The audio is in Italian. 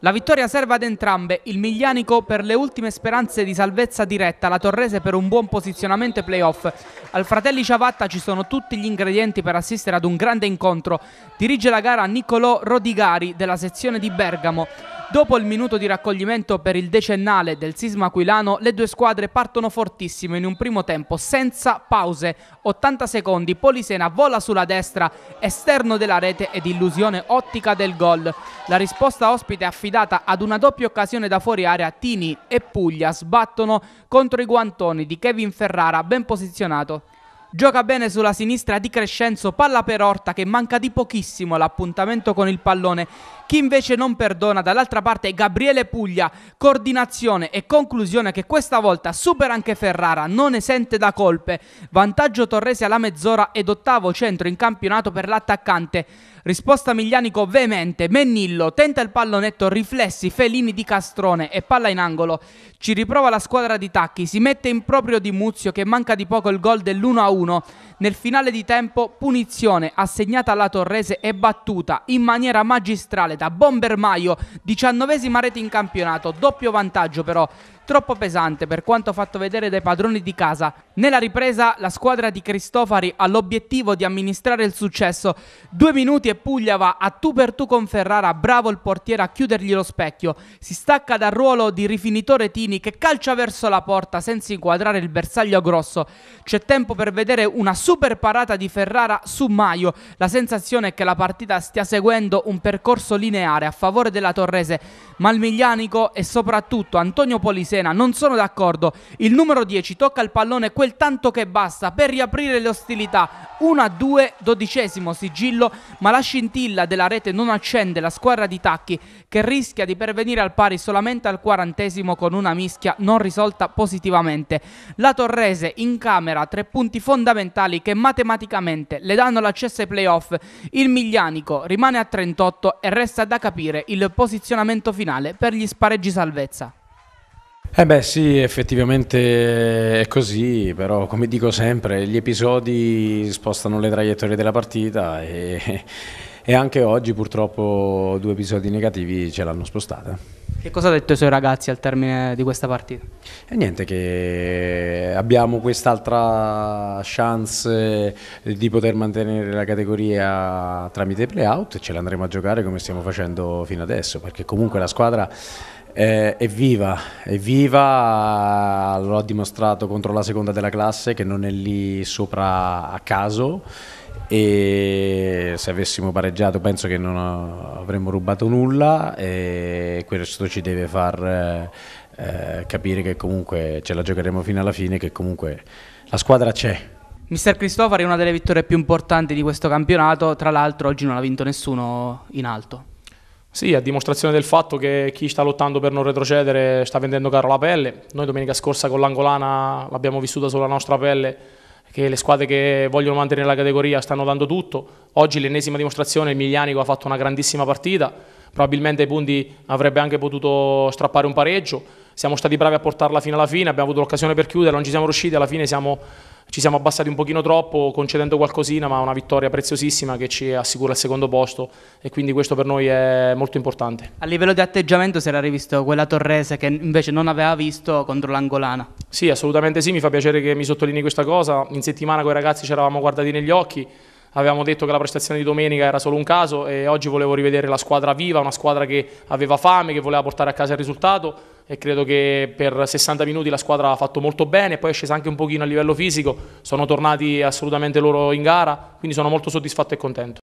La vittoria serve ad entrambe, il Miglianico per le ultime speranze di salvezza diretta, la Torrese per un buon posizionamento e playoff. Al Fratelli Ciavatta ci sono tutti gli ingredienti per assistere ad un grande incontro. Dirige la gara Niccolò Rodigari della sezione di Bergamo. Dopo il minuto di raccoglimento per il decennale del sisma aquilano, le due squadre partono fortissimo in un primo tempo senza pause. 80 secondi, Polisena vola sulla destra, esterno della rete ed illusione ottica del gol. La risposta ospite è affidata ad una doppia occasione da fuori area. Tini e Puglia sbattono contro i guantoni di Kevin Ferrara, ben posizionato. Gioca bene sulla sinistra di Crescenzo, palla per Orta che manca di pochissimo l'appuntamento con il pallone. Chi invece non perdona dall'altra parte è Gabriele Puglia, coordinazione e conclusione che questa volta supera anche Ferrara, non esente da colpe. Vantaggio Torresi alla mezz'ora ed ottavo centro in campionato per l'attaccante. Risposta Miglianico veemente, Mennillo tenta il pallonetto, riflessi Felini di Castrone e palla in angolo. Ci riprova la squadra di Tacchi, si mette in proprio di Muzio che manca di poco il gol dell'1-1 1. Nel finale di tempo, punizione assegnata alla Torrese e battuta in maniera magistrale da Bombermaio, diciannovesima rete in campionato, doppio vantaggio però troppo pesante per quanto fatto vedere dai padroni di casa. Nella ripresa la squadra di Cristofari ha l'obiettivo di amministrare il successo. Due minuti e Puglia va a tu per tu con Ferrara, bravo il portiere a chiudergli lo specchio. Si stacca dal ruolo di rifinitore Tini che calcia verso la porta senza inquadrare il bersaglio grosso. C'è tempo per vedere una super parata di Ferrara su Maio. La sensazione è che la partita stia seguendo un percorso lineare a favore della Torrese, ma il Miglianico e soprattutto Antonio Polise Siena. Non sono d'accordo. Il numero 10 tocca il pallone quel tanto che basta per riaprire le ostilità. 1-2, dodicesimo sigillo, ma la scintilla della rete non accende la squadra di Tacchi che rischia di pervenire al pari solamente al quarantesimo con una mischia non risolta positivamente. La Torrese in camera tre punti fondamentali che matematicamente le danno l'accesso ai playoff. Il Miglianico rimane a 38 e resta da capire il posizionamento finale per gli spareggi salvezza. Eh beh sì, effettivamente è così, però come dico sempre, gli episodi spostano le traiettorie della partita e, e anche oggi purtroppo due episodi negativi ce l'hanno spostata. Che cosa ha detto i suoi ragazzi al termine di questa partita? E niente, che abbiamo quest'altra chance di poter mantenere la categoria tramite playout e ce l'andremo a giocare come stiamo facendo fino adesso, perché comunque la squadra eh, evviva, evviva, l'ho dimostrato contro la seconda della classe che non è lì sopra a caso e se avessimo pareggiato penso che non avremmo rubato nulla e questo ci deve far eh, eh capire che comunque ce la giocheremo fino alla fine, che comunque la squadra c'è. Mister Cristofari è una delle vittorie più importanti di questo campionato, tra l'altro oggi non ha vinto nessuno in alto. Sì, a dimostrazione del fatto che chi sta lottando per non retrocedere sta vendendo caro la pelle. Noi domenica scorsa con l'Angolana l'abbiamo vissuta sulla nostra pelle, che le squadre che vogliono mantenere la categoria stanno dando tutto. Oggi l'ennesima dimostrazione, il Miglianico ha fatto una grandissima partita, probabilmente ai punti avrebbe anche potuto strappare un pareggio siamo stati bravi a portarla fino alla fine, abbiamo avuto l'occasione per chiudere, non ci siamo riusciti, alla fine siamo, ci siamo abbassati un pochino troppo concedendo qualcosina, ma una vittoria preziosissima che ci assicura il secondo posto e quindi questo per noi è molto importante. A livello di atteggiamento si era rivisto quella Torrese che invece non aveva visto contro l'Angolana? Sì, assolutamente sì, mi fa piacere che mi sottolinei questa cosa, in settimana con i ragazzi ci eravamo guardati negli occhi, avevamo detto che la prestazione di domenica era solo un caso e oggi volevo rivedere la squadra viva, una squadra che aveva fame, che voleva portare a casa il risultato e credo che per 60 minuti la squadra ha fatto molto bene, poi è scesa anche un pochino a livello fisico, sono tornati assolutamente loro in gara, quindi sono molto soddisfatto e contento.